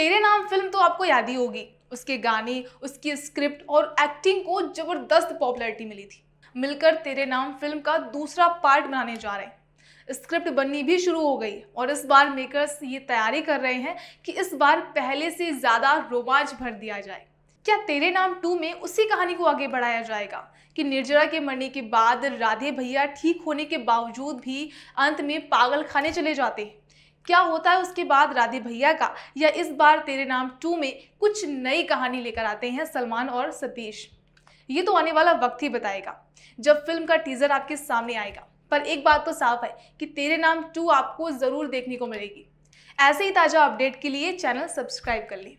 तेरे नाम फिल्म तो आपको याद ही होगी उसके गाने उसकी स्क्रिप्ट और एक्टिंग को ज़बरदस्त पॉपुलैरिटी मिली थी मिलकर तेरे नाम फिल्म का दूसरा पार्ट बनाने जा रहे हैं स्क्रिप्ट बननी भी शुरू हो गई और इस बार मेकर्स ये तैयारी कर रहे हैं कि इस बार पहले से ज़्यादा रोमांच भर दिया जाए क्या तेरे नाम टू में उसी कहानी को आगे बढ़ाया जाएगा कि निर्जरा के मरने के बाद राधे भैया ठीक होने के बावजूद भी अंत में पागल खाने चले जाते हैं क्या होता है उसके बाद राधे भैया का या इस बार तेरे नाम टू में कुछ नई कहानी लेकर आते हैं सलमान और सतीश ये तो आने वाला वक्त ही बताएगा जब फिल्म का टीजर आपके सामने आएगा पर एक बात तो साफ है कि तेरे नाम टू आपको ज़रूर देखने को मिलेगी ऐसे ही ताज़ा अपडेट के लिए चैनल सब्सक्राइब कर लें